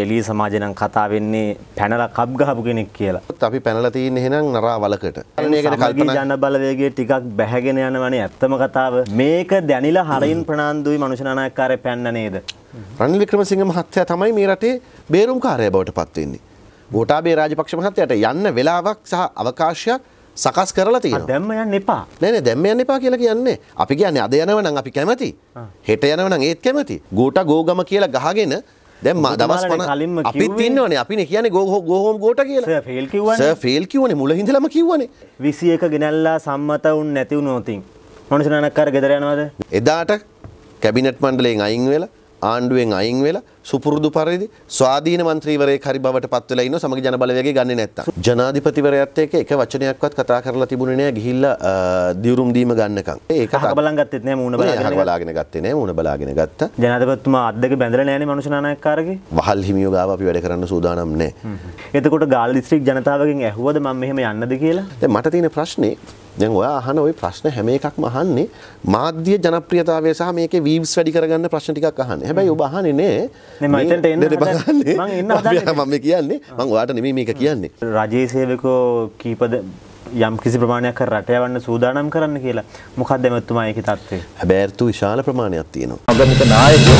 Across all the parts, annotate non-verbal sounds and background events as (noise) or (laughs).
එලී සමාජනම් කතා වෙන්නේ පැනලා කබ් ගහපු කෙනෙක් කියලා. අපි පැනලා තියෙන එහෙනම් නරා වලකට. ජන බලවේගයේ ටිකක් බැහැගෙන යනවනේ ඇත්තම කතාව. මේක දැනිලා හරින් ප්‍රනාන්දුයි මනුෂ්‍ය නායකකාරය පැන්න නේද? රනිල් වික්‍රමසිංහ මහත්තයා තමයි මේ රටේ බේරුම්කාරය බවට පත් වෙන්නේ. ගෝඨාභය රාජපක්ෂ මහත්තයාට යන්න වෙලාවක් සහ අවකාශයක් සකස් කරලා තියෙනවා. දැම්ම යන්න එපා. නෑ නෑ දැම්ම යන්න එපා කියලා කියන්නේ. අපි කියන්නේ අද යනවනම් අපි කැමති. හෙට යනවනම් ඒත් කැමති. ගෝඨා ගෝගම කියලා ගහගෙන දැම් දවස් පන අපිත් ඉන්නවන අපි කියන ගෝහ ගෝහෝම් ගෝට කියලා ෆෙල් කිවන ෆෙල් කිවන මුල හිදලම කිවන විසි එක ගෙනල්ලා සම්මතවුන් නැතිව නෝතින් මොනසනනක්කර ගෙදරයනවාද එදාට කැබිනට් මණ්ඩලෙන් අයින් වෙලා ආණ්ඩුවෙන් අයින් වෙලා සුපුරුදු පරිදි ස්වාධීන මන්ත්‍රීවරයෙක් හරි බවට පත් වෙලා ඉන්නවා සමග ජනබලවේගය ගන්නේ නැත්තම්. ජනාධිපතිවරයාත් එක්ක එක වචනයක්වත් කතා කරලා තිබුණේ නෑ ගිහිල්ලා දියුරුම් දීම ගන්නකම්. ඒක අහ බලන් ගත්තෙත් නෑ මූණ බලාගෙන. අහ බලාගෙන ගත්තේ නෑ මූණ බලාගෙන ගත්තා. ජනාධිපතිතුමා අත් දෙක බැඳලා නෑනේ මනුෂ්‍ය නායකකාරගේ. වහල් හිමියෝ ගාව අපි වැඩ කරන්න සූදානම් නෑ. එතකොට ගාල්ල දිස්ත්‍රික් ජනතාවගෙන් ඇහුවද මම මෙහෙම යන්නද කියලා? දැන් මට තියෙන ප්‍රශ්නේ දැන් ඔයා අහන ওই ප්‍රශ්න හැම එකක්ම අහන්නේ මාධ්‍ය ජනප්‍රියතාවය සහ මේකේ වීව්ස් වැඩි කරගන්න ප්‍රශ්න ටිකක් අහන්නේ. හැබැයි ඔබ අහන්නේ නෑ. මම එතනට එන්න හදන්නේ. මම එන්න හදන්නේ. මම කියන්නේ මම ඔයාට නෙමෙයි මේක කියන්නේ. රජයේ සේවකෝ කීපද යම් කිසි ප්‍රමාණයක් රට යවන්න සූදානම් කරන්න කියලා. මොකක්ද එමෙතුමා ඒකේ தත්ත්වය? හැබැයි අර්ථු විශාල ප්‍රමාණයක් තියෙනවා. අගමික නායකයෝ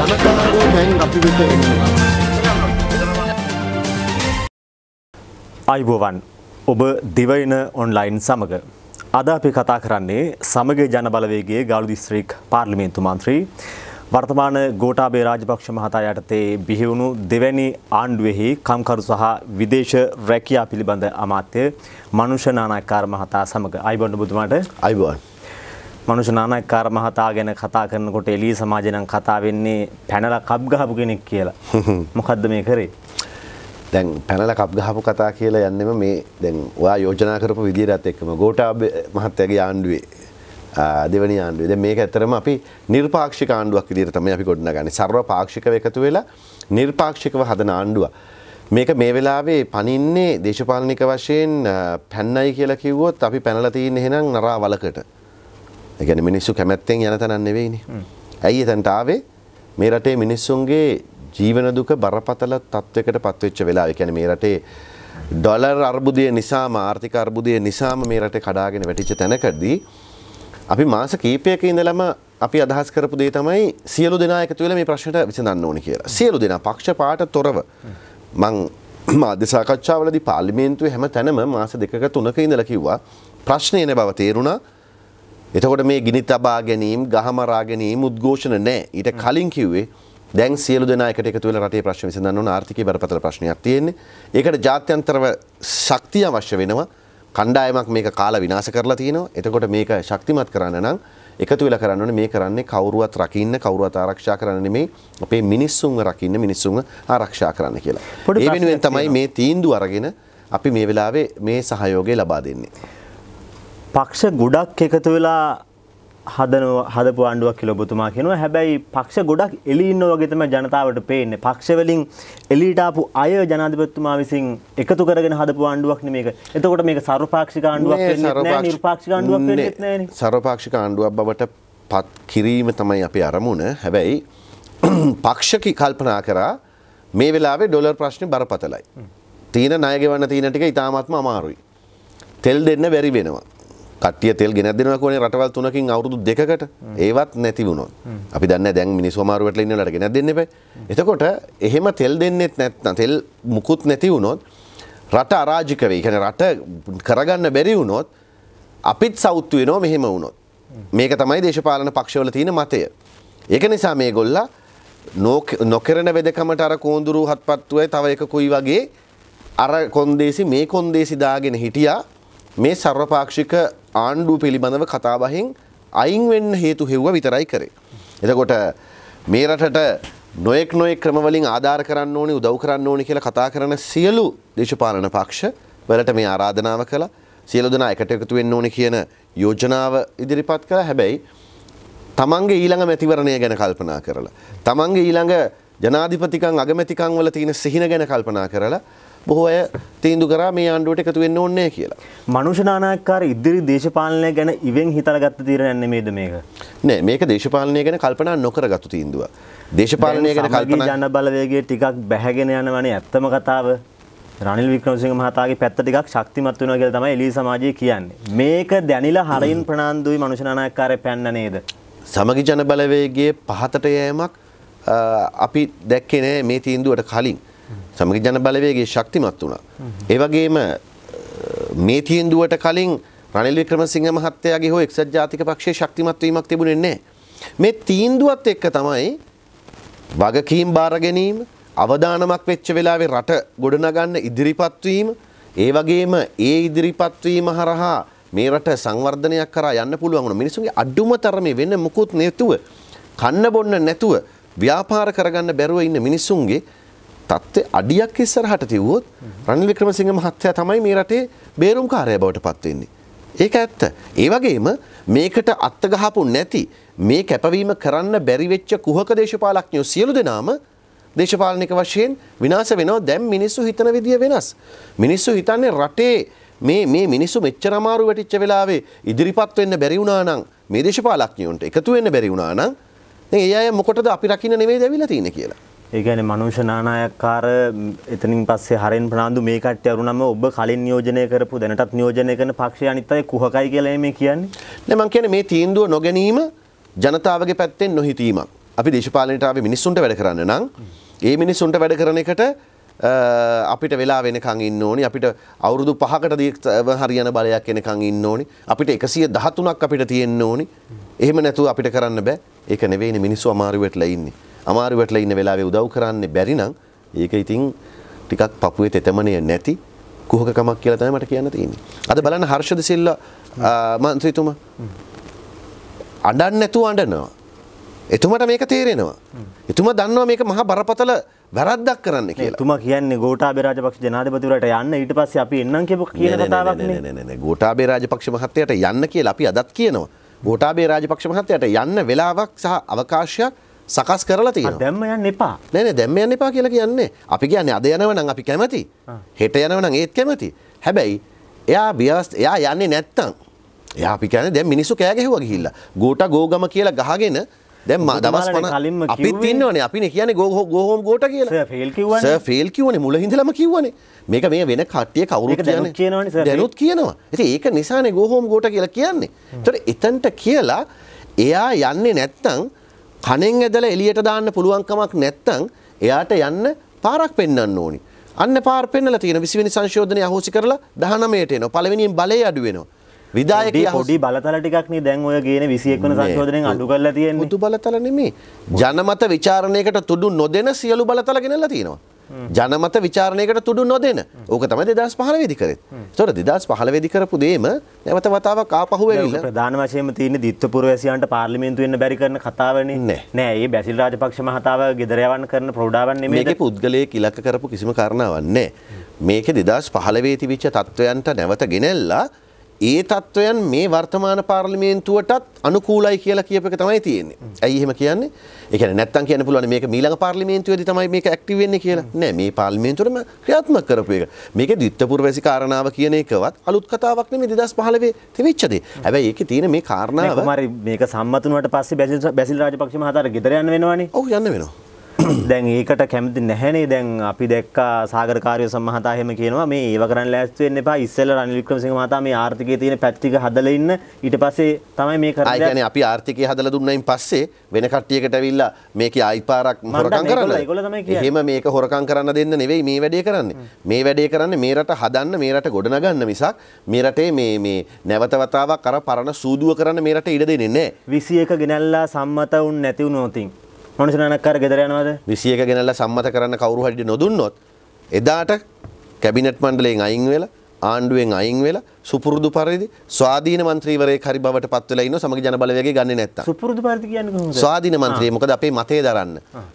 ජනතාවෝ දැන් අපි වෙත එන්නේ. අයිබෝවන් ඔබ දිවයින ඔන්ලයින් සමඟ. අද අපි කතා කරන්නේ සමග ජනබලවේගේ ගාලු දිස්ත්‍රීක් පාර්ලිමේන්තු මන්ත්‍රී වර්තමාන ගෝටාබේ රාජපක්ෂ මහතා යටතේ බිහිවුණු දෙවැනි ආණ්ඩුවෙහි කම්කරු සහ විදේශ රැකියා පිළිබඳ අමාත්‍ය මනුෂ්‍ය නානායක්කාර මහතා සමඟ අයිබොන්ඩ බුදුමට අයිබෝන්. මනුෂ්‍ය නානායක්කාර මහතා ගැන කතා කරනකොට එලී සමාජනම් කතා වෙන්නේ පැනල කබ්ගහපු කෙනෙක් කියලා. (laughs) මොකද්ද මේ කරේ. දැන් පැනල කප් ගහපු කතා කියලා යන්නම මේ දැන් ඔයා යෝජනා කරපු විදිරත් එක්කම ගෝටාබ මහත්තයගේ ආණ්ඩුවේ දෙවනි ආණ්ඩුවේ දැන් මේක ඇත්තරම අපි නිර්පාක්ෂික ආණ්ඩුවක් විදිහට තමයි අපි ගොඩනගන්නේ සර්ව පාක්ෂිකව එකතු වෙලා නිර්පාක්ෂිකව හදන ආණ්ඩුව මේක මේ වෙලාවේ පනින්නේ දේශපාලනික වශයෙන් පැන්නයි කියලා කිව්වොත් අපි පැනලා තියෙන්නේ එහෙනම් නරා වලකට. ඒ කියන්නේ මිනිස්සු කැමැත්තෙන් යන තැනක් නෙවෙයිනේ. ඇයි එතනට ආවේ? මේ රටේ මිනිස්සුන්ගේ ජීවන දුක බරපතල තත්වයකට පත්වෙච්ච වෙලාව. ඒ කියන්නේ මේ රටේ ඩොලර් අර්බුදය නිසාම ආර්ථික අර්බුදය නිසාම මේ රටේ කඩාගෙන වැටිච්ච තැනකදී අපි මාස කීපයක ඉඳලම අපි අදහස් කරපු දේ තමයි සියලු දෙනා එකතු වෙලා මේ ප්‍රශ්නට විසඳන්න ඕනේ කියලා. සියලු දෙනා පක්ෂපාත තොරව මං මාධ්‍ය සාකච්ඡාවලදී පාර්ලිමේන්තුවේ හැම තැනම මාස දෙකක තුනක ඉඳලා කිව්වා ප්‍රශ්නේ එන බව තේරුණා. එතකොට මේ ගිනි තබා ගැනීම, ගහමරා ගැනීම උද්ඝෝෂණ නැහැ. ඊට කලින් කිව්වේ දැන් සියලු දෙනායකට එකතු වෙලා රටේ ප්‍රශ්න විසඳන්න ඕන ආර්ථිකයේ බරපතල ප්‍රශ්නයක් තියෙන්නේ. ඒකට ජාත්‍යන්තරව ශක්තිය අවශ්‍ය වෙනවා. කණ්ඩායමක් මේක කාලා විනාශ කරලා තිනවා. එතකොට මේක ශක්තිමත් කරන්න නම් එකතු වෙලා කරන්න ඕනේ මේ කරන්නේ කවුරුවත් රකින්න කවුරුවත් ආරක්ෂා කරන්න නෙමෙයි අපේ මිනිස්සුන්ව රකින්න මිනිස්සුන්ව ආරක්ෂා කරන්න කියලා. ඒ වෙනුවෙන් තමයි මේ තීන්දුව අරගෙන අපි මේ වෙලාවේ මේ සහයෝගය ලබා දෙන්නේ. පක්ෂ ගොඩක් එකතු වෙලා හදන හදපු ආණ්ඩුවක් කියලා ඔබතුමා කියනවා. හැබැයි පක්ෂ ගොඩක් එළි ඉන්න වගේ තමයි ජනතාවට පේන්නේ. පක්ෂවලින් එළියට ආපු අය ජනාධිපතිතුමා විසින් එකතු කරගෙන හදපු ආණ්ඩුවක් නෙමේක. එතකොට මේක සර්වපාක්ෂික ආණ්ඩුවක් වෙන්නේ නැහැ. නිර්පාක්ෂික ආණ්ඩුවක් වෙන්නේ නැහැ. සර්වපාක්ෂික ආණ්ඩුවක් බවට පත් කිරීම තමයි අපේ අරමුණ. හැබැයි (clears throat) පක්ෂකී කල්පනා කරා මේ වෙලාවේ ඩොලර් ප්‍රශ්නේ බරපතලයි. තීන ණය ගෙවන්න තීන ටික ඉතාමත්ම අමාරුයි. තෙල් දෙන්න බැරි වෙනවා. කටිය තෙල් ගෙන දෙනවා කියන්නේ රටවල් තුනකින් අවුරුදු දෙකකට ඒවත් නැති වුණොත්. අපි දන්නේ දැන් මිනිස්සු අමාරුවට ඉන්නවලට ගෙන දෙන්න එපා. එතකොට එහෙම තෙල් දෙන්නෙත් නැත්නම් තෙල් මුකුත් නැති වුණොත් රට අරාජික වෙයි. කියන්නේ රට කරගන්න බැරි වුණොත් අපිත් සවුත් වෙනවා මෙහෙම වුණොත්. මේක තමයි දේශපාලන පක්ෂවල තියෙන මතය. ඒක නිසා මේගොල්ලා නොකරන වෙදකමට අර කෝඳුරු හත්පත්තුවයි තව එක කුයි වගේ අර කොන්දේසි මේ කොන්දේසි දාගෙන හිටියා මේ සර්වපාක්ෂික ආණ්ඩුව පිළිබඳව කතාබහින් අයින් වෙන්න හේතු හෙව්ව විතරයි කරේ. එතකොට මේ රටට නොයෙක් නොයෙක් ක්‍රමවලින් ආධාර කරන්න ඕනි උදව් කරන්න ඕනි කියලා කතා කරන සියලු දේශපාලන පක්ෂ වලට මේ ආරාධනාව කළා. සියලු දෙනා එකට එකතු වෙන්න ඕනි කියන යෝජනාව ඉදිරිපත් කළා. හැබැයි තමන්ගේ ඊළඟ මැතිවරණය ගැන කල්පනා කරලා තමන්ගේ ඊළඟ ජනාධිපතිකම් අගමැතිකම් වල තියෙන සිහින ගැන කල්පනා කරලා බොහෝ අය තීන්දු කරා මේ ආණ්ඩුවට එකතු වෙන්න ඕනේ කියලා. මනුෂ්‍ය නානායකකාර ඉදිරි දේශපාලනය ගැන ඉවෙන් හිතලා ගත්ත තීරණයක් නෙමෙයිද මේක? නෑ මේක දේශපාලනය ගැන කල්පනා නොකරගත්තු තීන්දුවක්. දේශපාලනය ගැන කල්පනා ජන බලවේගයේ ටිකක් බැහැගෙන යනවනේ ඇත්තම කතාව. රනිල් වික්‍රමසිංහ මහතාගේ පැත්ත ටිකක් ශක්තිමත් වෙනවා කියලා තමයි එළි සමාජය කියන්නේ. මේක දැනිලා හරින් ප්‍රනාන්දුයි මනුෂ්‍ය නානායකකාරය පැන්න නේද? සමගි ජන බලවේගයේ පහතට යෑමක් අපි දැක්කේ නෑ මේ තීන්දුවට කලින්. සමගි ජන බලවේගේ ශක්තිමත් වුණා. ඒ වගේම මේ තීන්දුවට කලින් රනිල් වික්‍රමසිංහ මහත්තයාගේ හෝ එක්සත් ජාතික පක්ෂයේ ශක්තිමත් වීමක් තිබුණේ නැහැ. මේ තීන්දුවත් එක්ක තමයි වගකීම් බාර ගැනීම අවදානමක් වෙච්ච වෙලාවේ රට ගොඩනගන්න ඉදිරිපත් වීම ඒ වගේම ඒ ඉදිරිපත් වීම හරහා මේ රට සංවර්ධනයක් කරා යන්න පුළුවන් වුණා. මිනිසුන්ගේ අඩුම තරමේ වෙන මුකුත් නැතුව කන්න බොන්න නැතුව ව්‍යාපාර කරගන්න බැරුව ඉන්න මිනිසුන්ගේ තත්ත්වය අඩියක් ඉස්සරහට තිබුවොත් රනිල් වික්‍රමසිංහ මහත්තයා තමයි මේ රටේ බේරුම්කාරය බවට පත් වෙන්නේ. ඒක ඇත්ත. ඒ වගේම මේකට අත්ත ගහපු නැති මේ කැපවීම කරන්න බැරි වෙච්ච කුහක දේශපාලඥයෝ සියලු දෙනාම දේශපාලනික වශයෙන් විනාශ වෙනවා. දැන් මිනිස්සු හිතන විදිය වෙනස්. මිනිස්සු හිතන්නේ රටේ මේ මේ මිනිස්සු මෙච්චර අමාරු වැටිච්ච වෙලාවේ ඉදිරිපත් වෙන්න බැරි වුණා නම් මේ දේශපාලඥයන්ට එකතු වෙන්න බැරි වුණා නම් දැන් ඒ අය මොකටද අපි රකින්න නෙමෙයි දැවිලා තියෙන්නේ කියලා. ඒගැන මනුෂනානායක්කාර එතනින් පස්සේ හරෙන් ප්‍රාන්දු මේ කට අරුනම ඔබ කලින් නියෝජනය කරපු දැනටත් නියෝජනය කන පක්ෂ අනිතයි කුහකයි කියලීම කියන්නේ නමං කියන මේ තීන්දුව නොගැනීම ජනතාවගේ පැත්තෙන් නොහිතීමක් අපි දේශපාලනටාව මිනිස්සුන්ට වැඩ කරන්න නම් ඒ මිනිස්සුන්ට වැඩ කරන එකට අපිට වෙලා වෙනකං ඉන්න ඕනි අපිට අවුරුදු පහකට දීව හරියන බලයක් එනකං ඉන්න ඕනි අපිට එකසිය දහතුනක් අපිට තියෙන්න ඕනි එහෙම නැතුව අපිට කරන්න බෑ ඒක නෙවෙයිනි මිනිස්සු අමාරුවෙටලා ඉන්නේ අමාරුවටලා ඉන්න වෙලාවේ උදව් කරන්න බැරි නම් ඒක ඉතින් ටිකක් පපුවේ තෙතමනය නැති කුහකකමක් කියලා තමයි මට කියන්න තියෙන්නේ. අද බලන්න හර්ෂද සිල්ලා මන්ත්‍රීතුමා අඬන්නේ නැතුව අඬනවා. එතුමට මේක තේරෙනවා. එතුමා දන්නවා මේක මහා බරපතල වැරද්දක් කරන්න කියලා. එතුමා කියන්නේ ගෝඨාභය රාජපක්ෂ ජනාධිපතිවරයාට යන්න ඊට පස්සේ අපි එන්නම් කියපු කියන කතාවක් නේ. නෑ නෑ නෑ ගෝඨාභය රාජපක්ෂ මහත්තයාට යන්න කියලා අපි අදත් කියනවා. ගෝඨාභය රාජපක්ෂ මහත්තයාට යන්න වෙලාවක් සහ අවකාශයක් සකස් කරලා තියෙන දැම්ම යන්න එපා නෑන දැම්ම යන්න එපා කියලා කියන්නේ අපි කියන්නේ අද යනවනම් අපි කැමති හෙට යනවනම් ඒත් කැමති හැබැයි එයා බියස් එයා යන්නේ නැත්තං එයා අපි කියන දැ මිනිසු කෑගෙහව ගහිල්ලා ගෝට ගෝගම කියලා ගහගෙන දැම් දවස් පන අපි තින්නවන අපි කියන ගෝහ ගෝහෝම් ගෝට කියලා ෆෙල් කිවන මුල හිදලම කිවන මේක මේ වෙන කට්ටිය කවුරු කියන දැනුත් කියනවා ඇති ඒක නිසානේ ගෝහෝම් ගෝට කියලා කියන්නේ තොට එතන්ට කියලා එයා යන්නේ නැත්තං කණෙන් ඇදලා එළියට දාන්න පුළුවන්කමක් නැත්තම් එයාට යන්න පාරක් පෙන්වන්න ඕනි. අන්න පාර පෙන්වලා තියෙන 20 වෙනි සංශෝධනය අහෝසි කරලා 19ට එනවා. පළවෙනියෙන් බලය අඩු වෙනවා. විදායක පොඩි බලතල ටිකක්න දැන් ඔය ගෙන විසියක් වන සංශෝධනයෙන් අඩු කරලා තියෙන මුතු බලතල නෙමේ ජනමත විචාරණයකට තුඩු නොදෙන සියලු බලතල ගෙනලා තියෙනවා ජනමත විචාරණයකට තුඩු නොදෙන ඕක තමයි දෙදස් පහල වෙදිකරෙත් තොට දෙදස් පහල වෙදිකරපු දේම නැවත වතාව කාපහුව ප්‍රධාන වශයෙන් තියන දිත්තපුර වැසියන්ට පාර්ලිමෙන්තු වෙන්න බැරි කරන කතාවන නෑ ඒ බැසිල් රාජපක්ෂ මහතාව ගෙදරයවන් කරන ප්‍රෝඩාවන් මේක පුද්ගලය කිලක කරපු කිසිම කරණවන්නේ මේක දෙදස් පහලවේ තිවිච්ච තත්ත්වයන්ට නැවත ගෙනෙල්ලා ඒ තත්ත්වයන් මේ වර්තමාන පාර්ලිමේන්තුවටත් අනුකූලයි කියලා කියපක තමයි තියෙන්නේ ඇයි එහෙම කියන්නේ එක නැත්තන් කියන පුළුවන් මේක මීළඟ පාර්ලිමේන්තුවේදී තමයි මේක ඇක්ටිව් වෙන්නේ කියලා. නෑ මේ පාර්ලිමේන්තුවේම ක්‍රියාත්මක කරපු එක. මේකේ ද්විත්වපූර්ව වැසි කාරණාව කියන එකවත් අලුත් කතාවක් නෙමෙයි 2015 තිබිච්ච දේ. හැබැයි ඒකේ තියෙන මේ කාරණාව මේ කුමාරි මේක සම්මතුනට පස්සේ බැසිල් රාජපක්ෂ මහතාට ගෙදර යන්න වෙනවනේ. ඔව් යන්න වෙනවා. (clears throat) දැන් ඒකට කැමති නැහැනේ දැන් අපි දැක්කා සාගරකාරය සමහතා එහෙම කියනවා මේ ඒව කරන්න ලෑස්ති වෙන්න එපා ඉස්සෙල්ලා රනිල් වික්‍රමසිංහ මහතා මේ ආර්ථිකයේ තියෙන පැති ටික හදලා ඉන්න ඊට පස්සේ තමයි මේ කරන්නේ. ඒ කියන්නේ අපි ආර්ථිකය හදලා දුන්නයින් පස්සේ වෙන කට්ටියකට ඇවිල්ලා මේකේ ආයිපාරක් හොරකම් කරන්න. එහෙම මේක හොරකම් කරන්න දෙන්න නෙවෙයි මේ වැඩේ කරන්නේ. මේ වැඩේ කරන්නේ මේ රට හදන්න මේ රට ගොඩනගන්න මිසක් මේ රටේ මේ මේ නැවත වතාවක් අර පරණ සූදුව කරන්න මේ රට ඉඩ දෙන්නේ නැහැ. 21 ගෙනල්ලා සම්මත වුන් නැති වුණොතින් මොනසනනක්කාර ගෙදර යනවාද 21 ගෙනල්ලා සම්මත කරන්න කවුරු හරි නොදුන්නොත් එදාට කැබිනට් මණ්ඩලයෙන් අයින් වෙලා ආණ්ඩුවෙන් අයින් වෙලා සුපුරුදු පරිදි ස්වාධීන මන්ත්‍රීවරයෙක් හරි බවට පත් වෙලා ඉන්නවා සමග ජන බලවේගය ගන්නේ නැත්තම් සුපුරුදු පරිදි කියන්නේ කොහොමද ස්වාධීන මන්ත්‍රිය මොකද අපේ මතය දරන්න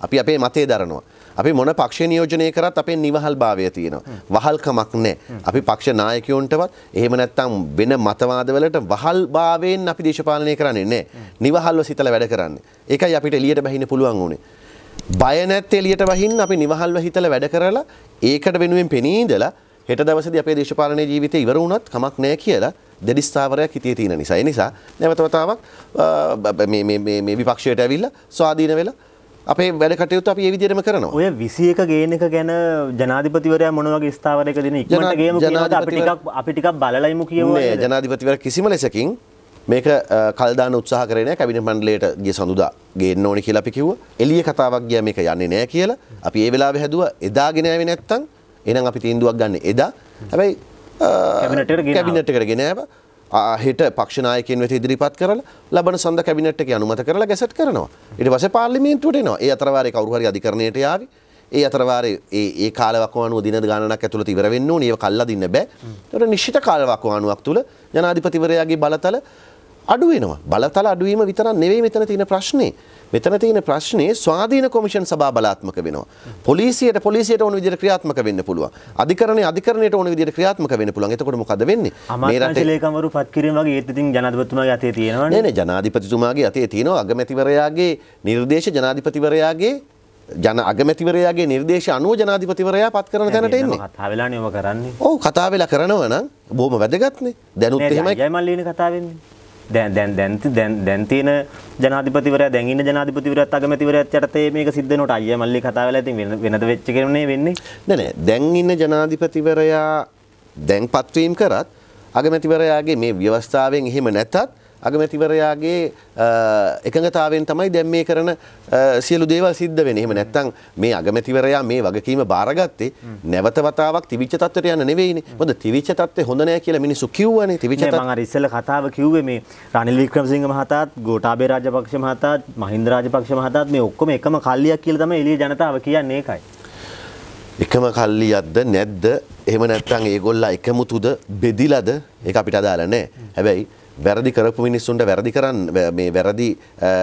අපි අපේ මතය දරනවා අපි මොන පක්ෂ නියෝජනය කරත් අපේ නිවහල් භාවය තියෙනවා. වහල්කමක් නෑ. අපි පක්ෂ නායකයොන්ටවත් එහෙම නැත්තම් වෙන මතවාදවලට වහල් භාවයෙන් අපි දේශපාලනය කරන්නේ නෑ. නිවහල්ව සිතලා වැඩ කරන්නේ. ඒකයි අපිට එළියට බහින්න පුළුවන් උනේ. බය නැත්තේ එළියට වහින්න අපි නිවහල්ව හිතලා වැඩ කරලා ඒකට වෙනුවෙන් පෙනී ඉඳලා හෙට දවසේදී අපේ දේශපාලන ජීවිතේ ඉවර වුණත් කමක් නැහැ කියලා දෙඩි ස්ථාවරයක් හිතේ තියෙන නිසා. ඒ නිසා නැවත වතාවක් මේ මේ මේ විපක්ෂයට ඇවිල්ලා ස්වාධීන වෙලා අපේ වැඩ කටයුතු අප ඒ විදිරම කරන ඔය විසියක ගේනක ගැන ජනාධිපතිවරයා මොනවගේ ස්ථාවරක දෙන අපිටික් බලලයිම කියේ ජනාධිපතිවර කිසිම ලෙසකින් මේක කල්දාන උත්සාහ කරන කැබිනි මණ්ඩලයට ගේ සඳුදා ගේන්න ඕනි කියලා අපි කිව්ව එලිය කතාවක් ගිය මේක යන්නේ නෑ කියලා අපි ඒ වෙලාව හැදුව එදාගෙනෑවෙ නැත්තං එනම් අපි තීන්දුවක් ගන්න එදා හැබැයි කැබිනට කරගෙන ඇබ හෙට පක්ෂනායකෙන් වෙත ඉදිරිපත් කරල ලබන සඳ කැබිනට් එක අනුමත කරලා ගැසට් කරනවා. ඊට පස්සේ පාර්ලිමේන්තුවට එනවා. ඒ අතරවාරේ කවුරු හරි අධිකරණයට යාවි. ඒ අතරවාරේ ඒ ඒ කාලවකවානුව දින ගණනක් ඇතුළත ඉවර වෙන්න ඕනේ. ඒක කල්ලා දින්න බෑ. ඒතර නිශ්චිත කාලවකවානුවක් තුල ජනාධිපතිවරයාගේ බලතල අඩු වෙනවා. බලතල අඩුවීම විතරක් නෙවෙයි මෙතන තියෙන ප්‍රශ්නේ. මෙතන තියෙන ප්‍රශ්නේ ස්වාධීන කොමිෂන් සභා බලාත්මක වෙනවා. පොලිසියට පොලිසියට ඕන විදිහට ක්‍රියාත්මක වෙන්න පුළුවන්. අධිකරණයේ අධිකරණයට ඕන විදිහට ක්‍රියාත්මක වෙන්න පුළුවන්. එතකොට මොකද වෙන්නේ? මේ රටේ ලේකම්වරු පත් කිරීම වගේ ඒත් ඉතින් ජනාධිපතිතුමාගේ අතේ තියෙනවනේ. නේ නේ ජනාධිපතිතුමාගේ අතේ තියෙනවා. අගමැතිවරයාගේ නිර්දේශ ජනාධිපතිවරයාගේ ජන අගමැතිවරයාගේ නිර්දේශ අනුව ජනාධිපතිවරයා පත් කරන තැනට එන්නේ. කතා වෙලා නේ ඔබ කරන්නේ. ඔව් කතා වෙලා කරනවා නම් බොහොම වැදගත්නේ. දැනුත් එහෙමයි. ජයමල් ලියන කතාවෙන්නේ. දැන් දැන් දැන් දැන් දැන් තියෙන ජනාධිපතිවරයා දැන් ඉන්න ජනාධිපතිවරයාත් අගමැතිවරයාත් යටතේ මේක සිද්ධ වෙනකොට අයියා මල්ලි කතා වෙලා ඉතින් වෙනද වෙච්ච කෙනුනේ වෙන්නේ නෑ නෑ දැන් ඉන්න ජනාධිපතිවරයා දැන් පත්වීම් කරත් අගමැතිවරයාගේ මේ ව්‍යවස්ථාවෙන් එහෙම නැතත් අගමැතිවරයාගේ එකඟතාවෙන් තමයි දැම් මේ කරන සියලු දේවල් සිද්ධ වෙන එහෙම නැත්තං මේ අගමැතිවරයා මේ වගකීම බාරගත්තේ නැවත වතාවක් තිවිච තත්වට යන නෙවෙයින හොඳ තිවිච තත්ව හොඳනෑ කියලා මිනිසු කිව්වන තිවිච ඉස්සල කතාව කිව්වේ මේ රනිල් වික්‍රමසිංහ මහතාත් ගෝටාබේ රාජපක්ෂ මහතාත් මහින්ද රාජපක්ෂ මහතාත් මේ ඔක්කොම එකම කල්ලියක් කියලා තමයි එළිය ජනතාව කියන්නේ ඒකයි. එකම කල්ලියක්ද නැද්ද එහෙම නැත්නම් ඒගොල්ලා එකමුතුද බෙදිලාද ඒක අපිට අදාළ නැහැ. හැබැයි වැරදි කරපු මිනිස්සුන්ට වැරදි කරන්න මේ වැරදි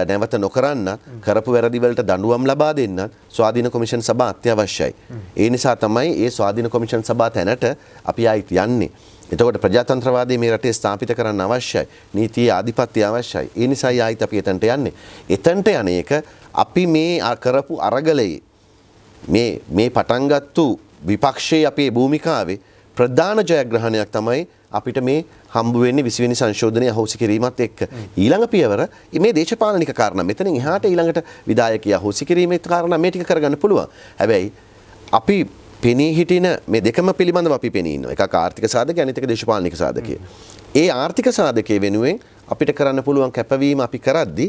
නැවත නොකරන්නත් කරපු වැරදිවලට දඩුවම් ලබා දෙන්නත් ස්වාධීන කොමිෂන් සභා අත්‍යවශ්‍යයි. ඒ නිසා තමයි ඒ ස්වාධීන කොමිෂන් සභා තැනට අපි අයිති යන්නේ. එතකොට ප්‍රජාතන්ත්‍රවාදී මේ රටේ ස්ථාපිත කරන්න අවශ්‍යයි. නීතියේ ආධිපත්‍ය අවශ්‍යයි. ඒ නිසායි ආයිත් අපි එතනට යන්නේ. එතනට යන එක අපි මේ කරපු අරගලයේ මේ මේ පටන්ගත්තු විපක්ෂයේ අපේ භූමිකාවේ ප්‍රධාන ජයග්‍රහණයක් තමයි අපිට මේ හම්බ වෙන්නේ 20 වෙනි සංශෝධනය අහෝසි කිරීමත් එක්ක. ඊළඟ පියවර මේ දේශපාලනික කාරණා. මෙතනින් එහාට ඊළඟට විධායකය අහෝසි කිරීමේ කාරණා මේ ටික කරගන්න පුළුවන්. හැබැයි අපි පෙනී හිටින මේ දෙකම පිළිබඳව අපි පෙනීන එක ආර්ථික සාධක අනිතක දේශපාලනික සාධකය. ඒ ආර්ථික සාධකය වෙනුවෙන් අපිට කරන්න පුළුවන් කැපවීම අපි කරද්දි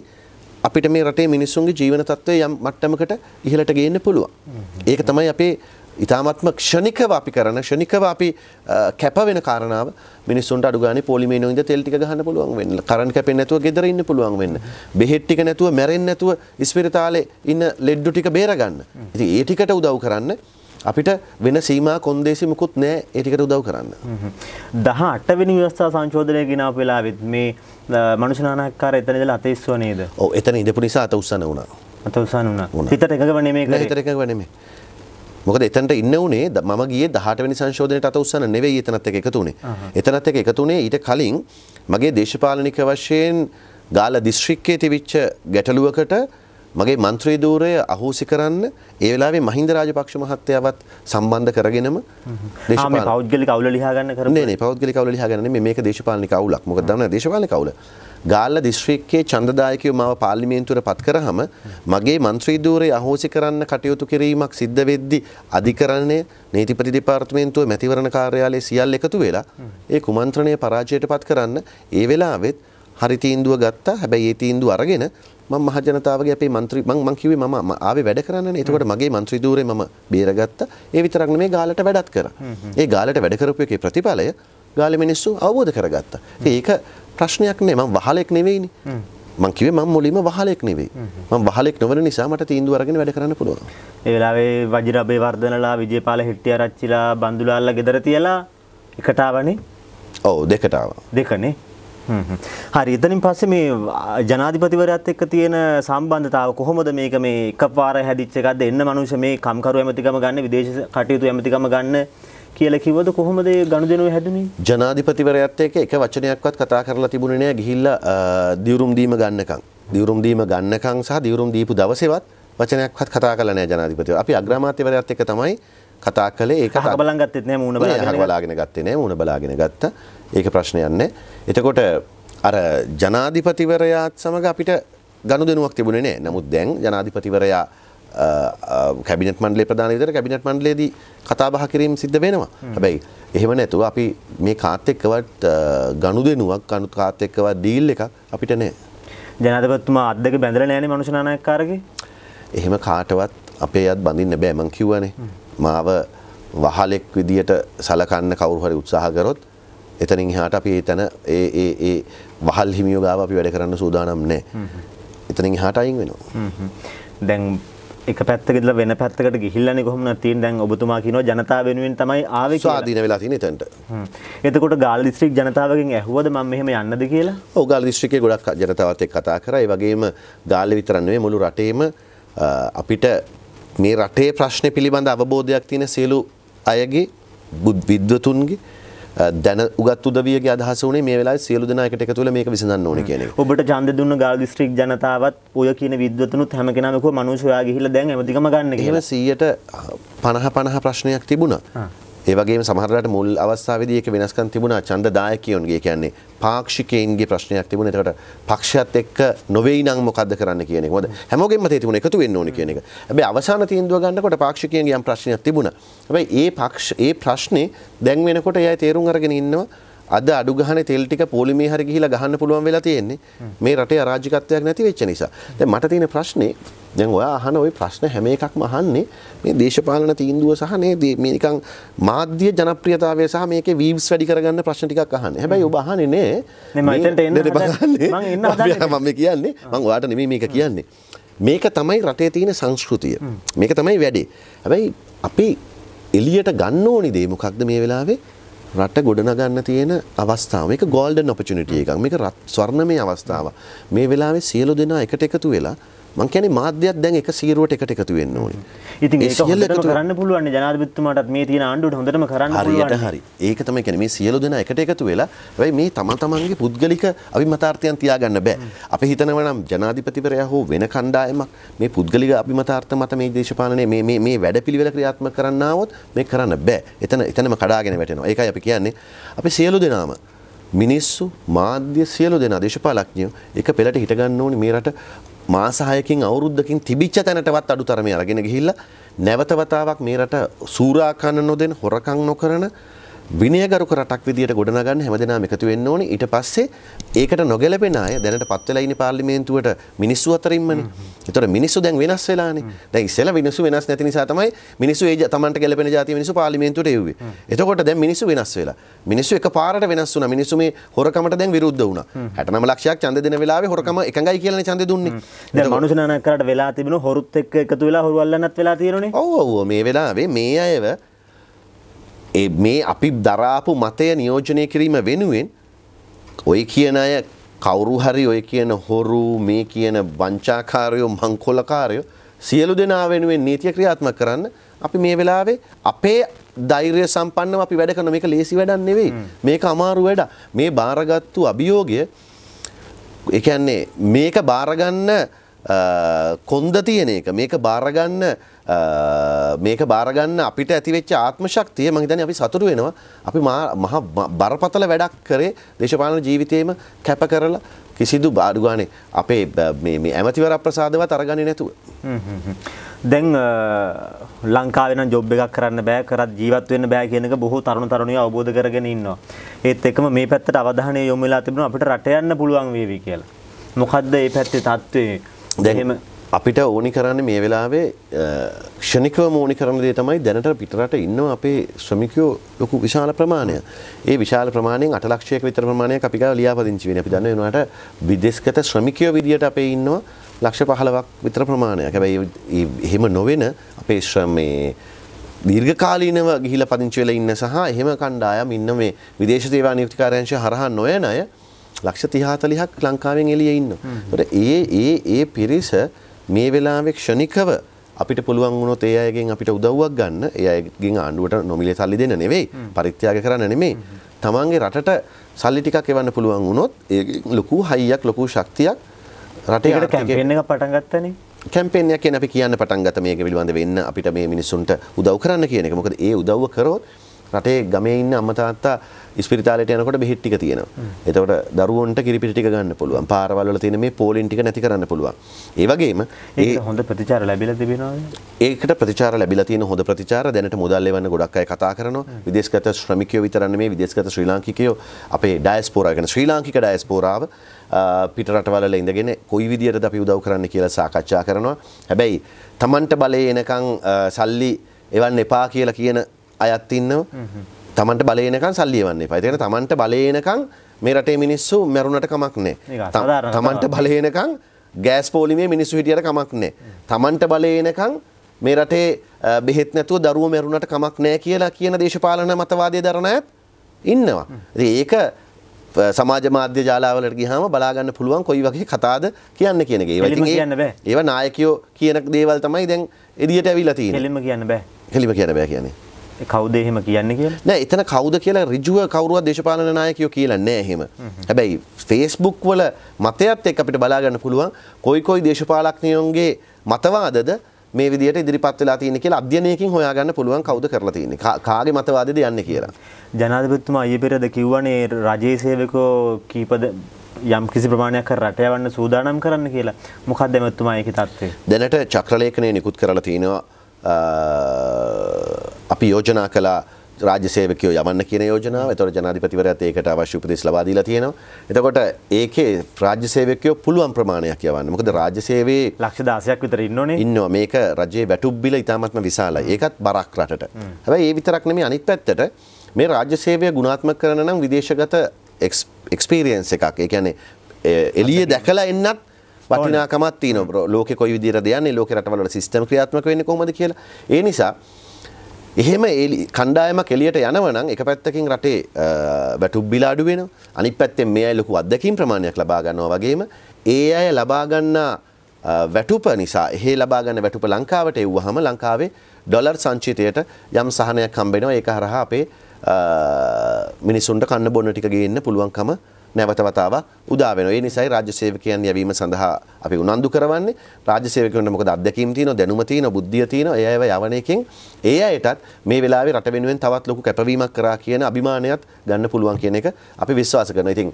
අපිට මේ රටේ මිනිස්සුන්ගේ ජීවන තත්ත්වය යම් මට්ටමකට ඉහළට ගේන්න පුළුවන්. ඒක තමයි අපේ ඉතාමත්ම ක්ෂණිකව අපි කරන ක්ෂණිකව අපි කැප වෙන කාරණාව මිනිස්සුන්ට අඩු ගානේ පොලිමේනෝ ඉඳ තෙල් ටික ගහන්න පුළුවන් වෙන්න. කරන්ට් කැපෙන්නේ නැතුව ගෙදර ඉන්න පුළුවන් වෙන්න. බෙහෙත් ටික නැතුව මැරෙන්නේ නැතුව ඉස්පිරිතාලේ ඉන්න ලෙඩ්ඩු ටික බේර ගන්න. ඉතින් ඒ ටිකට උදව් කරන්න අපිට වෙන සීමා කොන්දේසි මුකුත් නෑ ඒ ටිකට උදව් කරන්න. 18 වෙනි ව්‍යවස්ථා සංශෝධනය ගෙනාව වෙලාවෙත් මේ මනුෂ්‍ය නානක්කාර එතන ඉඳලා අතීස්ව නේද? ඔව් එතන ඉඳපු නිසා අත උස්සන වුණා. අත උස්සන වුණා. හිතට එකගව නෙමෙයි කරේ. හිතට එකගව නෙමෙයි. මොකද එතනට ඉන්න උනේ මම ගියේ 18 වෙනි සංශෝධනයට අත උස්සන්න නෙවෙයි එතනත් එක එකතු උනේ. එතනත් එක එකතු උනේ ඊට කලින් මගේ දේශපාලනික වශයෙන් ගාලා දිස්ත්‍රික්කයේ තිබිච්ච ගැටලුවකට මගේ മന്ത്രി ධූරය අහෝසි කරන්න ඒ වෙලාවේ මහින්ද රාජපක්ෂ මහත්තයාවත් සම්බන්ධ කරගෙනම දේශපාලන පෞද්ගලික අවුල ලියා ගන්න කරන්නේ නේ නේ පෞද්ගලික අවුල ලියා ගන්න නෙමෙයි මේක දේශපාලනික අවුලක් මොකද දන්නවද දේශපාලනික අවුල ගාල්ල දිස්ත්‍රික්කයේ ඡන්දදායකයෝ මාව පාර්ලිමේන්තුවට පත් කරාම මගේ മന്ത്രി ධූරය අහෝසි කරන්න කටයුතු කිරීමක් සිද්ධ වෙද්දී අධිකරණය නීතිපති දෙපාර්තමේන්තුව මැතිවරණ කාර්යාලය සියල්ල එකතු වෙලා ඒ කුමන්ත්‍රණය පරාජයට පත් කරන්න ඒ වෙලාවෙත් හරි තීන්දුව ගත්තා. හැබැයි ඒ තීන්දුව අරගෙන මම මහජනතාවගේ අපේ മന്ത്രി මං මං කිව්වේ මම ආවේ වැඩ කරන්නනේ. එතකොට මගේ മന്ത്രി ධූරේ මම බේරගත්තා. ඒ විතරක් නෙමෙයි ගාලට වැඩත් කරා. ඒ ගාලට වැඩ කරපු එකේ ප්‍රතිඵලය ගාලේ මිනිස්සු අවබෝධ කරගත්තා. ඒක ප්‍රශ්නයක් නෙමෙයි. මම වහලෙක් නෙවෙයිනේ. මං කිවේ මං මුලින්ම වහලෙක් නෙවෙයි. මං වහලෙක් නොවන නිසා මට තීන්දුව අරගෙන වැඩ කරන්න පුළුවන්. ඒ වෙලාවේ වජිර අබේවර්ධනලා විජේපාල හෙට්ටිආරච්චිලා බන්දුලාල්ලා ගෙදර තියලා එකට ආවනේ. ඔව් දෙකට ආවා. දෙකනේ. හරි එතනින් පස්සේ මේ ජනාධිපතිවරයාත් එක්ක තියෙන සම්බන්ධතාව කොහොමද මේක මේ එකපාර හැදිච්ච එකක්ද එන්න මනුෂ්‍ය මේ කම්කරු ඇමතිකම ගන්න විදේශ කටයුතු ඇමතිකම ගන්න කියලා කිව්වද කොහොමද ඒ ගනුදෙනුව හැදුනේ? ජනාධිපතිවරයාත් එක්ක එක වචනයක්වත් කතා කරලා තිබුණේ නෑ ගිහිල්ලා දියුරුම් දීම ගන්නකම්. දියුරුම් දීම ගන්නකම් සහ දියුරුම් දීපු දවසේවත් වචනයක්වත් කතා කරලා නෑ ජනාධිපතිවරයා. අපි අග්‍රාමාත්‍යවරයාත් එක්ක තමයි කතා කළේ ඒක බලගත්තත් නෑ මුණ බලාගෙන ගත්තේ නෑ මුණ බලාගෙන ගත්ත ඒක ප්‍රශ්නයන්නේ එතකොට අර ජනාධිපතිවරයාත් සමඟ අපිට ගණු දෙනුවක් තිබුණේ නෑ නමුත් දැන් ජනාධිපතිවරයා කැබිනට මන්ඩලේ ප්‍රධාන විතර කැබිනට මන්ඩලේදී කතාබහ කිරීම සිද්ධ වෙනවා හැබැයි එහෙම නැතුව අපි මේ කාත් එක්කවත් ගණු දෙනුවක් අනුත් කාත් එක්කවත් ඩීල් එකක් අපිට නෑ ජනතපත්තුමා අදක බැඳල නෑන මනුෂනායකාරගේ එහෙම කාටවත් අපේ අත් බඳින්න බෑමං කිව්වනේ මාව වහලෙක් විදියට සලකන්න කවුරු හරි උත්සාහ කරොත් එතනින් එහාට අපි ඒ තැන ඒ ඒ ඒ වහල් හිමියෝ ගාව අපි වැඩ කරන්න සූදානම් නැහැ. එතනින් එහාට අයින් වෙනවා. දැන් එක පැත්තකදල වෙන පැත්තකට ගිහිල්ලන කොහම තින් දැන් ඔබතුමා කියන ජනතා වෙනුවෙන් තමයි ආවේ ආදීන වෙලා තියෙන එතනට. එතකොට ගාල් දිස්ත්‍රික් ජනතාවගෙන් ඇහුවද මම මෙහෙම යන්නද කියලා? ඔව් ගාල් දිස්ත්‍රික්කේ ගොඩක් ජනතාවත් එක්ක කතා කරා. ඒ වගේම ගාල්ලේ විතර නෙවෙයි මුළු රටේම අපිට මේ රටේ ප්‍රශ්නය පිළිබඳ අවබෝධයක් තියෙන සියලු අයගේ විද්වතුන්ගේ දැන උගත් උදවියගේ අදහස වනේ මේ වෙලා සියලු දෙනායකට එක තුළ මේක විසඳන්න ඕන කියන ඔබට ඡන්ද දුන්න ගාල් දිස්ත්‍රික් ජනතාවත් ඔය කියන විද්වතුනුත් හැම කෙනාම කෝ මනුෂ්‍යයා ගිහිල්ලා දැන් එමෙදිගම ගන්න කියලා 100ට 50 50 ප්‍රශ්නයක් තිබුණා. ඒවගේ සමහරට මුල් අවස්ථාවේදී ඒක වෙනස්කම් තිබුණා ඡන්දදායකයන්ගේ කියන්නේ පාක්ෂිකයන්ගේ ප්‍රශ්නයක් තිබුණා. ඒකට පක්ෂයත් එක්ක නොවේයි නම් මොකද්ද කරන්න කියන එක. මොකද හැමෝගෙම තේ තිබුණා එකතු වෙන්න ඕනේ කියන එක. හැබැයි අවසාන තීන්දුව ගන්නකොට පාක්ෂිකයන්ගේ යම් ප්‍රශ්නයක් තිබුණා. හැබැයි ඒ පක්ෂ ඒ ප්‍රශ්නේ දැන් වෙනකොට එයා තේරුම් අරගෙන ඉන්නවා අද අඩු ගහන තෙල් ටික පොලිමේ හරි ගිහිලා ගහන්න පුළුවන් වෙලා තියෙන්නේ. මේ රටේ අරාජකත්වයක් නැති වෙච්ච නිසා. දැන් මට තියෙන ප්‍රශ්නේ දැන් ඔයා අහන ওই ප්‍රශ්න හැම එකක්ම අහන්නේ මේ දේශපාලන තීන්දුව සහ මේ නිකන් මාධ්‍ය ජනප්‍රියතාවය සහ මේකේ වීව්ස් වැඩි කරගන්න ප්‍රශ්න ටිකක් අහන්නේ. හැබැයි ඔබ අහන්නේ නෑ. මම එතනට කියන්නේ මම ඔයාට නෙමෙයි මේක කියන්නේ. මේක තමයි රටේ තියෙන සංස්කෘතිය. මේක තමයි වැඩේ. හැබැයි අපි එලියට ගන්න ඕනි දේ මොකක්ද මේ වෙලාවේ? රට ගොඩනගන්න තියෙන අවස්ථාව මේක ගෝල්ඩන් ඔපචුනිටි එකක් මේක ස්වර්ණමය අවස්ථාව මේ වෙලාවේ සියලු දෙනා එකට එකතු වෙලා මං කියන්නේ මාධ්‍යයක් දැන් එක සීරුවට එකට එකතු වෙන්න ඕනේ. ඉතින් ඒක හොඳටම කරන්න පුළුවන් ජනාධිපතිතුමාටත් මේ තියෙන ආණ්ඩුවට හොඳටම කරන්න පුළුවන්. හරියට හරි. ඒක තමයි කියන්නේ මේ සියලු දෙනා එකට එකතු වෙලා හැබැයි මේ තම තමන්ගේ පුද්ගලික අභිමතාර්ථයන් තියාගන්න බෑ. අපි හිතනවා නම් ජනාධිපතිවරයා හෝ වෙන කණ්ඩායමක් මේ පුද්ගලික අභිමතාර්ථ මත මේ දේශපාලනයේ මේ මේ මේ වැඩපිළිවෙල ක්‍රියාත්මක කරන්න આવොත් මේ කරන්න බෑ. එතන එතනම කඩාගෙන වැටෙනවා. ඒකයි අපි කියන්නේ අපි සියලු දෙනාම මිනිස්සු මාධ්‍ය සියලු දෙනා දේශපාලඥයෝ එක පෙළට හිටගන්න ඕනේ මේ රට මාස 6කින් අවුරුද්දකින් තිබිච්ච තැනටවත් අඩු තරමේ අරගෙන ගිහිල්ලා නැවත වතාවක් මේ රට සූරාකන්න නොදෙන හොරකම් නොකරන විනයගරුක රටක් විදියට ගොඩනගන්න හැමදෙනාම එකතු වෙන්න ඕනේ. ඊට පස්සේ ඒකට නොගැලපෙන අය දැනට පත් වෙලා ඉන්නේ පාර්ලිමේන්තුවට මිනිස්සු අතරින්මනේ. ඒතර මිනිස්සු දැන් වෙනස් වෙලානේ. දැන් ඉස්සෙල්ලා මිනිස්සු වෙනස් නැති නිසා තමයි මිනිස්සු ඒ තමන්ට ගැලපෙන જાතිය මිනිස්සු පාර්ලිමේන්තුවට එව්වේ. එතකොට දැන් මිනිස්සු වෙනස් වෙලා. මිනිස්සු එකපාරට වෙනස් වුණා. මිනිස්සු මේ හොරකමට දැන් විරුද්ධ වුණා. 69 ලක්ෂයක් ඡන්ද දෙන වෙලාවේ හොරකම එකඟයි කියලානේ ඡන්දේ දුන්නේ. දැන් මනුෂ්‍ය නානකරට වෙලා තිබුණු හොරුත් එක්ක එකතු වෙලා හොරු අල්ලන්නත් වෙලා තියෙනනේ. ඔව් ඔව් මේ වෙලාවේ මේ අයව මේ අපි දරාපු මතය නියෝජනය කිරීම වෙනුවෙන් ඔය කියන අය කවුරු හරි ඔය කියන හොරු මේ කියන වංචාකාරයෝ මංකොලකාරයෝ සියලු දෙනා වෙනුවෙන් නීතිය ක්‍රියාත්මක කරන්න අපි මේ වෙලාවේ අපේ ධෛර්ය සම්පන්නව අපි වැඩ කරන මේක ලේසි වැඩක් නෙවෙයි. මේක අමාරු වැඩ. මේ බාරගත්තු අභියෝගය ඒ කියන්නේ මේක බාරගන්න කොන්ද තියෙන එක මේක බාරගන්න මේක බාරගන්න අපිට ඇතිවෙච්ච ආත්ම ශක්තිය මං හිතන්නේ අපි සතුටු වෙනවා අපි මහා බරපතල වැඩක් කරේ දේශපාලන ජීවිතේම කැප කරලා කිසිදු බාඩු ගානේ අපේ මේ මේ ඇමතිවර ප්‍රසාදවත් අරගන්නේ නැතුව දැන් ලංකාවෙන ජොබ් එකක් කරන්න බෑ කරත් ජීවත් වෙන්න බෑ කියන එක බොහෝ තරුණ තරුණියෝ අවබෝධ කරගෙන ඉන්නවා. ඒත් එක්කම මේ පැත්තට අවධානය යොමු වෙලා තිබුණා අපිට රට යන්න පුළුවන් වේවි කියලා. මොකද්ද මේ පැත්තේ තත්ත්වේ දැහෙම අපිට ඕනි කරන්න මේ වෙලාවේ ක්ෂණිකව මෝනි කරන දේ තමයි දැනට පිටරට ඉන්න අපේ ශ්‍රමිකයෝ ලොකු විශාල ප්‍රමාණය ඒ විශාල ප්‍රමාණයෙන් අටලක්ෂයක විතර ප්‍රමාණය අපික ලියාපදිංචි වෙන අපි දන්න වෙනවාට විදෙස්ගත ශ්‍රමිකයෝ විදියට අපේ ඉන්නවා ලක්ෂ පහලවක් විතර ප්‍රමාණයක් හැබැයි එහෙම නොවෙන අපේ ශ්‍රමයේ දීර්ඝකාලීනව ගිහිල පදිංචි වෙලා ඉන්න සහ එහෙම කණ්ඩායම් ඉන්න මේ විදේශ සේවා නියුක්තිකාරයංශය හරහා නොයන අය ලක්ෂ 30 40ක් ලංකාවෙන් එළියේ ඉන්නවා. ඒකට ඒ ඒ ඒ පිරිස මේ වෙලාවේ ක්ෂණිකව අපිට පුළුවන් වුණොත් ඒ අයගෙන් අපිට උදව්වක් ගන්න ඒ අයගෙන් ආණ්ඩුවට නොමිලේ සල්ලි දෙන්න නෙවෙයි පරිත්‍යාග කරන්න නෙමෙයි. තමන්ගේ රටට සල්ලි ටිකක් එවන්න පුළුවන් වුණොත් ඒ ලොකු හයියක් ලොකු ශක්තියක් රටේ කැම්පේන් එක පටන් ගත්තනේ. කැම්පේන්යක් කියන අපි කියන්න පටන් ගත මේක පිළිබඳ වෙන්න අපිට මේ මිනිස්සුන්ට උදව් කරන්න කියන එක. මොකද ඒ උදව්ව කරොත් රටේ ගමේ ඉන්න අම්මා තාත්තා ඉස්පිරිතාලයට යනකොට බෙහෙත් ටික තියෙනවා. එතකොට දරුවන්ට කිරිපිටි ටික ගන්න පුළුවන්. පාරවල් වල තියෙන මේ පෝලින් ටික නැති කරන්න පුළුවන්. ඒ වගේම ඒ හොඳ ප්‍රතිචාර ලැබිලා තිබෙනවද? ඒකට ප්‍රතිචාර ලැබිලා තියෙන හොඳ ප්‍රතිචාර දැනට මුදල් ලෙවන්න ගොඩක් අය කතා කරනවා. විදේශගත ශ්‍රමිකයෝ විතර නෙමෙයි විදේශගත ශ්‍රී ලාංකිකයෝ අපේ ඩයස්පෝරා කියන ශ්‍රී ලාංකික ඩයස්පෝරාව පිට රටවල ඉඳගෙන කොයි විදිහටද අපි උදව් කරන්න කියලා සාකච්ඡා කරනවා. හැබැයි Tamanට බලේ එනකන් සල්ලි එවන්න එපා කියලා කියන අයත් ඉන්නවා. තමන්ට බලේනකන් සල්ලියවන්නේ පයිතිකට තමන්ට බලේනකං මේ රටේ මිනිස්සු මැරුණට කමක් නෑ තමන්ට බලේනකං ගෑස් පෝලිමේ මිනිස්සු හිටියට කමක් නෑ. තමන්ට බලේනකං මේ රටේ බෙහෙත් නැතුව දරුව මැරුණට කමක් නෑ කියලා කියන දේශපාලන මතවාදය දරණ ඇත් ඉන්නවා. ඒක සමාජ මාධ්‍ය ජාලාවලට ගිහම බලාගන්න පුළුවන් කොයි වගේ කතාද කියන්න කියනගේ කියන්න ඒව නායකයෝ කියන දේවල් තමයි දැන් එදිට ඇවිල්ලති හෙලිම කියන්න බෑ හෙලිම කියන බෑ කියන්නේ කවුද එහෙම කියන්නේ කියලා? නෑ එතන කවුද කියලා ඍජුව කවුරුවත් දේශපාලන නායකයෝ කියලා නෑ එහෙම. හැබැයි Facebook වල මතයත් එක්ක අපිට බලා ගන්න පුළුවන් කොයි කොයි දේශපාලඥයෝන්ගේ මතවාදද මේ විදිහට ඉදිරිපත් වෙලා තියෙන්නේ කියලා අධ්‍යයනයකින් හොයාගන්න පුළුවන් කවුද කරලා තියෙන්නේ. කාගේ මතවාදද යන්නේ කියලා. ජනාධිපතිතුමා ඊයේ පෙරද කිව්වනේ රජයේ සේවකෝ කීපද යම් කිසි ප්‍රමාණයක් රට යවන්න සූදානම් කරන්න කියලා. මොකක්ද එමෙතුමා ඒකේ தත්ත්වය? දැනට චක්‍රලේඛනය නිකුත් කරලා තිනවා අපි යෝජනා කලා රාජ්‍ය සේවකයෝ යමන්න කියන යෝජනාව එතකොට ජනාධිපතිවරයාත් ඒකට අවශ්‍ය උපදෙස් ලබා දීලා තියෙනවා. එතකොට ඒකේ රාජ්‍ය සේවකයෝ පුළුවන් ප්‍රමාණයක් යවන්න. මොකද රාජ්‍ය සේවයේ ලක්ෂ 16ක් විතර ඉන්නෝනේ. ඉන්නවා. මේක රජයේ වැටුප් බිල ඉතාමත්ම විශාලයි. ඒකත් බරක් රටට. හැබැයි ඒ විතරක් නෙමෙයි අනිත් පැත්තට මේ රාජ්‍ය සේවය ගුණාත්මක කරන නම් විදේශගත එක්ස්පීරියන්ස් එකක්. ඒ කියන්නේ එළිය දැකලා එන්නත් වටිනාකමත් තියන බ්‍රෝ ලෝක කොයි විදිර දෙයන්නේ ලෝක රටවල සිස්ටම් ක්‍රියාත්මක වෙන්නේ කොහොමද කියලා. ඒ නිසා එහෙම ඒ කණ්ඩායමක් එළියට යනවනම් එක පැත්තකින් රටේ බැටුබ් බිල අඩු වෙනවා. අනිත් පැත්තෙන් මේ අය ලොකු අත්දැකීම් ප්‍රමාණයක් ලබා ගන්නවා වගේම ඒ අය ලබා ගන්නා වැටුප නිසා එහෙ ලබා ගන්න වැටුප ලංකාවට එව්වහම ලංකාවේ ඩොලර් සංචිතයට යම් සහනයක් හම්බෙනවා ඒක හරහා අපේ මිනිසුන්ට කන්න බොන්න ටික ගේන්න පුළුවන්කම නැවත වතාවක් උදා වෙනවා. ඒ නිසායි රාජ්‍ය සේවකයන් යැවීම සඳහා අපි උනන්දු කරවන්නේ. රාජ්‍ය සේවකයන්ට මොකද අත්දැකීම් තියෙනවා, දැනුම තියෙනවා, බුද්ධිය තියෙනවා. ඒ අයව යවන එකෙන් ඒ අයටත් මේ වෙලාවේ රට වෙනුවෙන් තවත් ලොකු කැපවීමක් කරා කියන අභිමානයත් ගන්න පුළුවන් කියන එක අපි විශ්වාස කරනවා. ඉතින්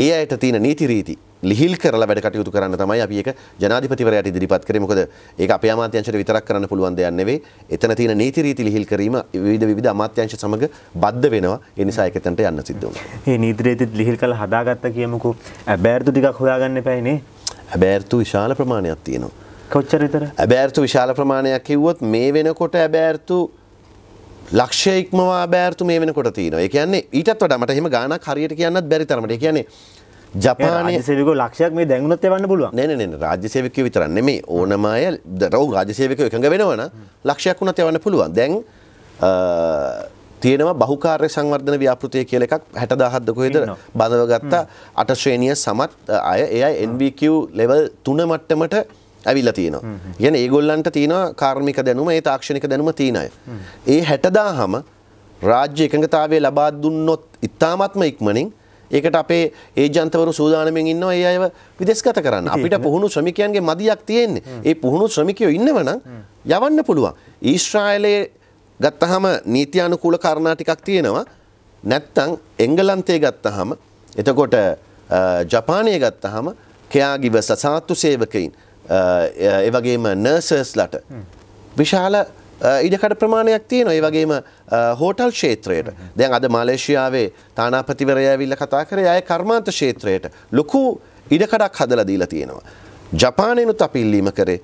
ඒ අයට තියෙන නීති රීති ලිහිල් කරලා වැඩ කටයුතු කරන්න තමයි අපි ඒක ජනාධිපතිවරයාට ඉදිරිපත් කරේ. මොකද ඒක අපේ අමාත්‍යාංශයට විතරක් කරන්න පුළුවන් දෙයක් නෙවෙයි. එතන තියෙන නීති රීති ලිහිල් කිරීම විවිධ විවිධ අමාත්‍යාංශ සමග බද්ධ වෙනවා. ඒ නිසා ඒක එතනට යන්න සිද්ධ වෙනවා. මේ නීති රීති ලිහිල් කරලා හදාගත්ත කියමුකෝ. බෑර්තු ටිකක් හොයාගන්න එපයි නේ. බෑර්තු විශාල ප්‍රමාණයක් තියෙනවා. කොච්චර විතර? බෑර්තු විශාල ප්‍රමාණයක් කිව්වොත් මේ වෙනකොට බෑර්තු ලක්ෂය ඉක්මවා බෑර්තු මේ වෙනකොට තියෙන ඒ කියන්නේ ඊටත් වඩා මට එහෙම ගානක් හරියට කියන්නත් බැරි තරමට කියන්නේ ජපානය සෙක ලක්ෂයක් මේ දැගුණත් එවන්න පුළුව නන රාජ්‍ය සේවක විතරන්නේ මේ ඕනම අය දරව රාජ්‍ය සේවක එකඟ වෙනවන ලක්ෂයක් වුණත් එවන්න පුළුවන් දැන් තියෙනවා බහුකාර්ය සංවර්ධන ව්‍යාපෘතිය කියල එකක් හැට දහත්දකොහෙද බඳව ගත්තා අටශ්‍රේණිය සමත් අය එයයි NBQ ලෙවල් තුන මට්ටමට ඇවිල්ලා තියෙනවා. يعني ඒගොල්ලන්ට තියෙනවා කාර්මික දැනුම, ඒ තාක්ෂණික දැනුම තියෙන අය. ඒ 60000ම රාජ්‍ය එකඟතාවය ලබා දුන්නොත් ඉතාමත්ම ඉක්මනින් ඒකට අපේ ඒජන්තවරු සූදානමින් ඉන්නවා ඒ අයව විදේශගත කරන්න. අපිට පුහුණු ශ්‍රමිකයන්ගේ මදියක් තියෙන්නේ. ඒ පුහුණු ශ්‍රමිකයෝ ඉන්නවනම් යවන්න පුළුවන්. ඊශ්‍රායලයේ ගත්තහම නීතියානුකූල කාරණා ටිකක් තියෙනවා. නැත්තම් එංගලන්තයේ ගත්තහම එතකොට ජපානය ගත්තහම කයාගිවස සාත්තු සේවකයින් ඒවගේම නර්සර්ස්ලට විශාල ඉඩකට ප්‍රමාණයක් තියෙන ඒ වගේම හෝටල් ශේත්‍රයට දැන් අද මලේෂයාවේ තානාපතිවරයවිල්ල කතා කර අය කර්මාන්ත ශේත්‍රයට ලොකු ඉඩකඩක් හදල දීලා තියෙනවා. ජපානයනුත් අප ඉල්ලීම කරේ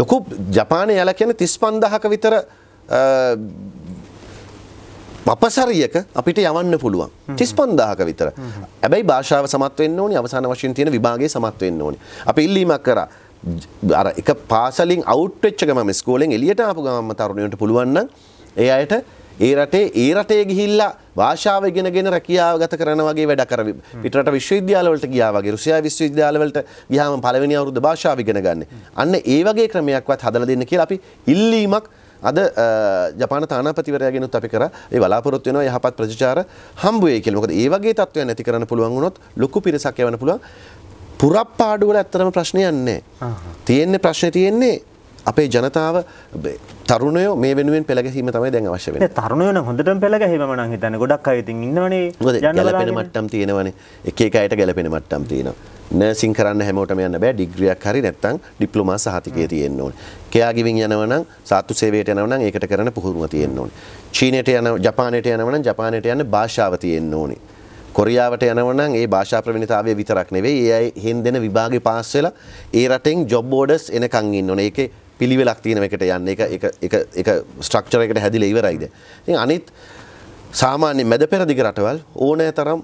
ලොකු ජපානය යල කියන තිස් පන්දහක විතර පපසරියක අපිට යවන්න පුළුවන් තිස් පන්දාහක විතර ඇබැයි භාෂාව සමත්වවෙන්න ඕනි අවසාන වශයෙන් තියෙන විභාගේ සමත්වවෙන්න ඕනි අප ඉල්ලීමක් කරා අර එක පාසලින් අවුට් වෙච්ච ගමම ඉස්කෝලෙන් එළියට ආපු ගමම තරුණයන්ට පුළුවන් නම් ඒ අයට ඒ රටේ ඒ රටේ ගිහිල්ලා භාෂාව ඉගෙනගෙන රැකියාව ගත කරන වගේ වැඩ කර පිටරට විශ්වවිද්‍යාලවලට ගියා වගේ රුසියා විශ්වවිද්‍යාලවලට ගියාම පළවෙනි අවුරුද්ද භාෂාව ඉගෙන ගන්න. අන්න ඒ වගේ ක්‍රමයක්වත් හදලා දෙන්න කියලා අපි ඉල්ලීමක් අද ජපාන තානාපතිවරයාගෙනුත් අපි කර ඒ බලාපොරොත්තු වෙනවා යහපත් ප්‍රතිචාර හම්බ වෙයි කියලා. මොකද ඒ වගේ තත්ත්වයන් ඇති කරන්න පුළුවන් වුණොත් ලොකු පිරිසක් යවන්න පුළුවන්. පුරප්පාඩු වල ඇත්තටම ප්‍රශ්නයක් නැහැ. තියෙන්නේ ප්‍රශ්නේ තියෙන්නේ අපේ ජනතාව තරුණය මේ වෙනුවෙන් පෙළගැසීම තමයි දැන් අවශ්‍ය වෙන්නේ. තරුණයෝ නම් හොඳටම පෙළගැහිම මම හිතන්නේ ගොඩක් අය ඉතින් ඉන්නවනේ ගැලපෙන මට්ටම් තියෙනවනේ. එක එක අයට ගැලපෙන මට්ටම් තියෙනවා. නර්සින් කරන්න හැමෝටම යන්න බෑ. ඩිග්‍රියක් හරි නැත්නම් ඩිප්ලෝමා සහතිකය තියෙන්න ඕනේ. කෙයා ගිවින් යනවා නම් සාතු සේවයට යනවා නම් ඒකට කරන පුහුණුව තියෙන්න ඕනේ. චීනයට යන ජපානයට යනවා නම් ජපානයට යන්න භාෂාව තියෙන්න ඕනේ. කොරියාවට යනවනම් ඒ භාෂා ප්‍රවණතාවය විතරක් නෙවෙයි ඒ අය හෙන් දෙන විභාගේ පාස් වෙලා ඒ රටෙන් ජොබ් ඕඩර්ස් එනකන් ඉන්න ඕනේ. ඒකේ පිළිවෙලක් තියෙන එකට යන්න. ඒක ඒක ඒක ඒක ස්ට්‍රක්චර් එකට හැදිලා ඉවරයිද. ඉතින් අනිත් සාමාන්‍ය මැද පෙරදිග රටවල් ඕනෑ තරම්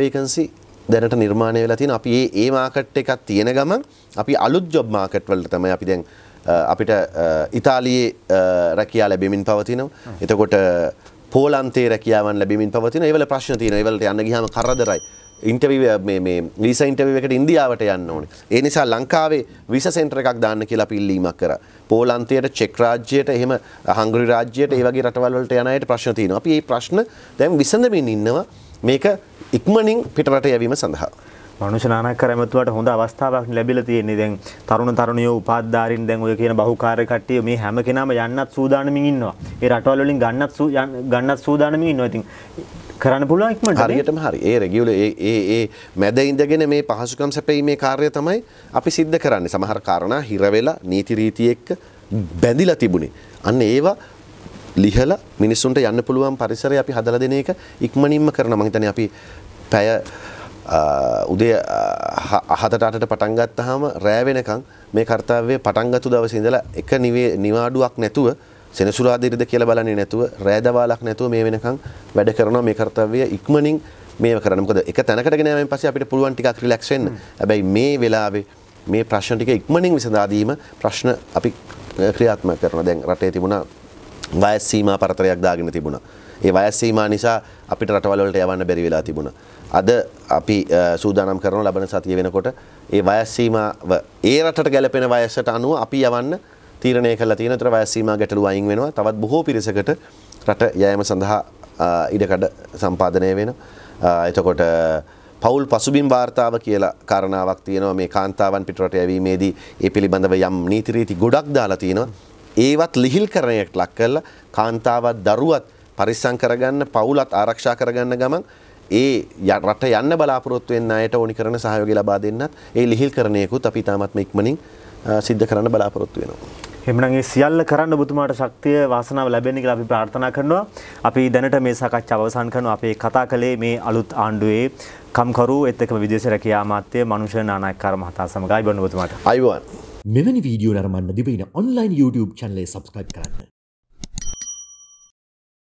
වේකන්සි දැනට නිර්මාණය වෙලා තියෙන අපි ඒ ඒ මාකට් එකක් තියෙන ගමන් අපි අලුත් ජොබ් මාකට් වලට තමයි අපි දැන් අපිට ඉතාලියේ රැකියා ලැබෙමින් පවතිනවා. එතකොට පෝලන්තේ රැකියාවන් ලැබීමින් පවතින ඒවල ප්‍රශ්න තියෙන ඒවලට යන්න ගියාම කරදරයි ඉන්ටව විස ඉන්ටව එකට ඉන්දියාවට යන්න ඕනේ. ඒ නිසා ලංකාවේ විස සෙන්ට්‍ර එකක් දාන්න කියලා පිල්ලීමක් කර. පෝලන්තයට චෙක්රාජ්‍යයට එහෙම හංගුරි රාජ්‍යයට ඒවගේ රටවල්ලට යනයට ප්‍රශ්න තියෙනවා. අපි මේ ප්‍රශ්න දැන් විසඳමින් ඉන්නවා මේක ඉක්මනින් පිටරට යැවීම සඳහා. මනුෂ්‍ය නානක්කර ඇමතුවට හොඳ අවස්ථාවක් ලැබිලා තියෙන්නේ. දැන් තරුණ තරුණියෝ උපාධාරින් දැන් ඔය කියන බහුකාර්ය කට්ටිය මේ හැම කෙනාම යන්නත් සූදානමින් ඉන්නවා. ඒ රටවල් වලින් ගන්නත් ගන්නත් සූදානමින් ඉන්නවා. ඉතින් කරන්න පුළුවන් ඉක්මනට හරියටම හරි. ඒ රෙගියුල ඒ ඒ ඒ මැද ඉඳගෙන මේ පහසුකම් සැපීමේ කාර්යය තමයි අපි සිද්ධ කරන්නේ. සමහර කාරණා හිර වෙලා නීති රීති එක්ක බැඳිලා තිබුණේ. අන්න ඒවා ලිහලා මිනිස්සුන්ට යන්න පුළුවන් පරිසරය අපි හදලා දෙන එක ඉක්මනින්ම කරනවා. මම හිතන්නේ අපි පැය උදේ හතටට පටන්ගත්තහම රෑවෙනකං මේ කර්තාවේ පටන්ගතු දවසිඳලා එක නිවාඩුවක් නැතුව සෙනසුරාදිරිද කියල බලන්නේ නැතුව රෑදවාලක් නැතුව මේ වෙනකං වැඩ කරනවා මේ කර්තාවය ඉක්මනින් මේ කරනකොද එක තැනකටගෙනම පස අපිට පුළුවන් ටිකක් රිලක්ෂෙන් ඇබැයි මේ වෙලාවේ මේ ප්‍රශ්න ටික ඉක්මනින් විසඳාදීම ප්‍රශ්න අපි ක්‍රියාත්ම කරන දැන් රටේ තිබුණා වයස්සීම පරතරයක් දාගෙන තිබුණා ඒ වයස්සීමා නිසා අපිට රටවලට යවන්න බැරි වෙලා තිබුණ. අද අපි සූදානම් කරන ලබන සතිය වෙනකොට ඒ වයස්සීමාව ඒ රටට ගැලපෙන වයසට අනුව අපි යවන්න තීරණය කළ තියෙනතර වයස්සීමා ගැටලු අයින් වෙනවා තවත් බොහෝ පිරිසකට රට යෑම සඳහා ඉඩකඩ සම්පාදනය වෙන. එතකොට පවුල් පසුබිම් වාර්තාව කියලා කාරණාවක් තියෙනවා මේ කාන්තාවන් පිටරට ඇවීමේදී ඒ පිළිබඳව යම් නීතිරීති ගොඩක් දාලා තියෙනවා. ඒවත් ලිහිල් කරණයට ලක් කරලා කාන්තාවත් දරුවත් පරිස්සම් කරගන්න පවුලත් ආරක්ෂා කරගන්න ගමන් ඒ රට යන්න බලාපොරොත්තු වෙන අයට ඕනි කරන සහයෝගය ලබා දෙන්නත් ඒ ලිහිල් කරණයකුත් අපි තාමත්ම ඉක්මනින් සිද්ධ කරන්න බලාපොරොත්තු වෙනවා. එමනම් ඒ සියල්ල කරන්න ඔබතුමාට ශක්තිය වාසනාව ලැබෙන කියලා අපි ප්‍රාර්ථනා කරනවා. අපි දැනට මේ සාකච්ඡාව අවසන් කරනවා. අපි කතා කළේ මේ අලුත් ආණ්ඩුවේ කම්කරු එත් එක්කම විදේශ රැකියා අමාත්‍ය මනුෂ නානායක්කාර මහතා සමගයි බොන්න ඔබතුමාට. අයුවන්. මෙවැනි වීඩියෝ නරඹන්න දිවෙන ඔන්ලයින් YouTube channel එක subscribe කරන්න.